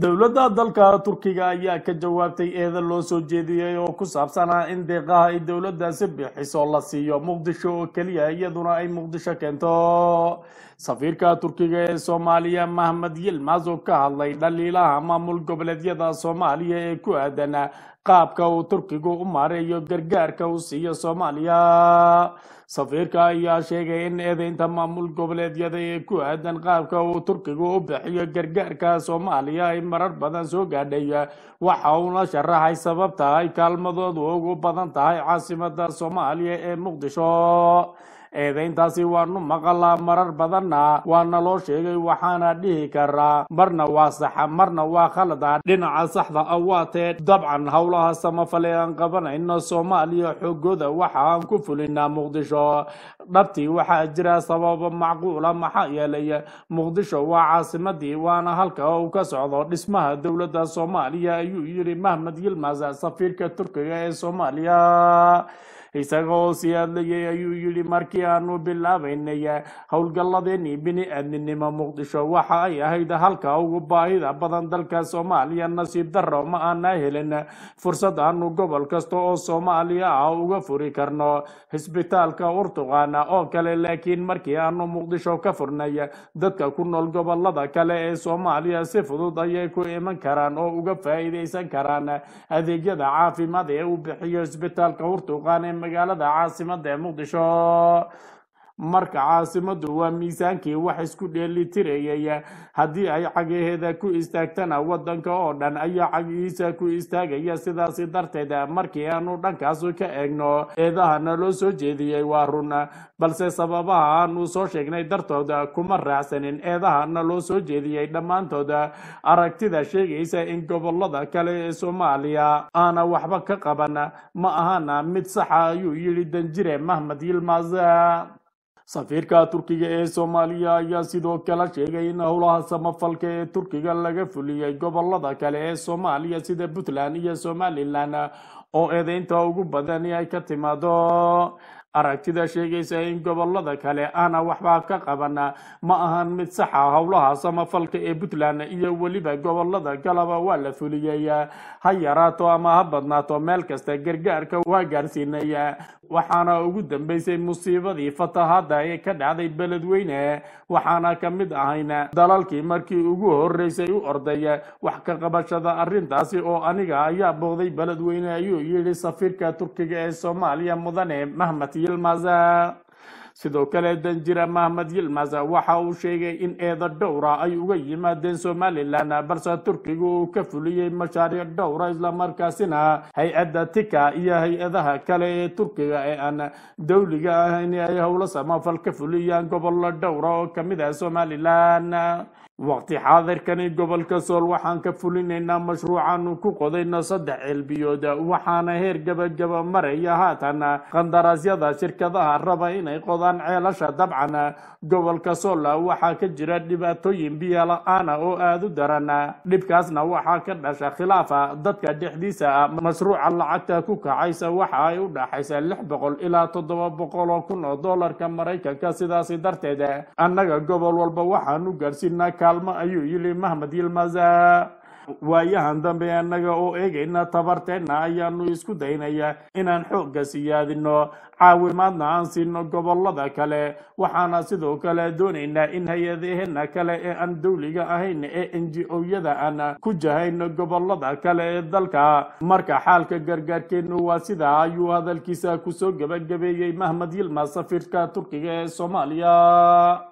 dowladda dalka turkiga ayaa ka jawaabtay eeda loo soo jeediyey oo ku saabsanaa in deeqaha ay dowladdaasi bixiso la siiyo muqdisho oo keliya iyaduna ay muqdisho keento safiirka turkiga ee soomaaliya mahamed yilmaas oo ka hadlay dhaliilaha maamul goboleedyada soomaaliya ee ku aadan qaabka uu turkigu u maarayo gargaarka uu siiyo soomaaliya safiirka ayaa sheegay in eedeynta maamul goboleedyada ee ku aadan qaabka uu turkigu u bixiyo gargaarka soomaaliya ay marar badan soo gaadhay waxa uuna sharaxay sababta ay kaalmadoodu ugu badan tahay caasimada soomaaliya ee muqdisho eedayntaasi waanu maqalaa marar badanna waa naloo sheegay waxaana dhihi karaa marna waa saxa marna waa khalada dhinaca saxda ah dabcan howlaha samafal ee aan qabanayno soomaaliya xoogooda waxa aan ku fulinaa muqdisho dhabtii waxaa jira sababo macquula maxaa yeelay muqdisho waa caasimadii waana halka uu ka socdo dhismaha dowladda soomaaliya ayuu yidhi mahmed yilmas safiirka turkiga ee soomaaliya oo isagoo siyaadlayay ayuu yidhi markii aanu bilaabaynay howlgalladeennii bini-aadminimo muqdisho waxa ay ahayd halka ugu baahida badan dalka soomaaliya nasiib darro ma aana helin fursad aanu gobol kasta oo soomaaliya ah uga furi karno xisbitaalka urtuqan oo kale laakiin markii aanu muqdisho ka furnay dadka ku nool gobolada kale ee soomaaliya si fudud ayay ku iman karaan oo uga faa'iidaysan karaan adeegyada caafimaad ee uu bixiyo xisbitaalka urtuqan magaalada caasimada ee muqdisho marka caasimadu waa miisaankii wax isku dheelitirayaya haddii ay cagaheeda ku istaagtana wadanka oo dhan ayaa cagihiisa ku istaagaya sidaasi darteed markii aanu dhankaas ka eegno eedahana loo soo jeediyey waa run balse sababaha aanu soo sheegnay dartood kuma raacsanin eedahana loo soo jeediyey dhammaantood aragtida sheegaysa in gobolada kale ee soomaaliya aana waxba ka qaban ma ahana mid saxa ayuu yidhi danjire mahmed yilmaas safiirka turkiga ee soomaaliya ayaa sidoo kale sheegay in howlaha samafalka ee turkiga laga fuliyey gobolada kale ee soomaaliya sida puntland iyo somalilan oo eedeynta ugu badani ay ka timaado aragtida sheegaysa in gobolada kale aana waxba ka qaban ma ahan mid saxa howlaha samafalka ee puntland iyo weliba gobolada galaba waa la fuliyey ha yaraato ama ha badnaato meel kasta gargaarka waa gaarsiinaya waxaana ugu dambaysay musiibadii fatahaadda ee ka dhacday beledweyne waxaana ka mid ahayna dalalkii markii ugu horreysay u orday wax ka qabashada arrintaasi oo aniga ayaa booqday beledweyne ayuu yidhi safiirka turkiga ee soomaaliya mudane mahmed yilmaza sidoo kale danjira mahmed yilmas waxa uu sheegay in eeda dhowra ay uga yimaadeen somalilan balse turkiga uu ka fuliyey mashaariic dhowra islamarkaasina hay-adda tika iyo hay-adaha kale ee turkiga ee aan dowliga ahayn ay howlo samafal ka fuliyaan gobollo dhowra oo kamid ah somalilan waqti xaadirkani gobolka sool waxaan ka fulinaynaa mashruucaanu ku qodayno saddex celbiyood waxaana heer gabagaba maraya haatan qandaraasyada shirkadaha raba inay qod badan ceelasha dabcana gobolka soola waxaa ka jira dhibaatooyin biyo la ah oo aada u daran dhibkaasna waxaa ka dhasha khilaafa dadka dhexdiisa ah, mashruuca lacagta ku kacaysa waxa ay u dhaxaysa lix boqol ilaa toddoba boqol oo kun oo doolarka maraykanka sidaasi darteed annaga gobol walba waxaan u gaadhsiinaa kaalmo ayuu yidhi mahmed yilmaza waayahan dambe annaga oo eegayna tabarteenna ayaannu isku daynayaa inaan xoogga siyaadino caawimaadna aan siino gobollada kale waxaana sidoo kale doonaynaa in hay-adaheenna kale ee aan dawliga ahayn ee n g o-yada aan ku jahayno gobollada kale ee dalka marka xaalka gargaarkeennu waa sidaa ayuu hadalkiisa kusoo gabagabeeyey mahmed yilma safiirka turkiga ee soomaaliya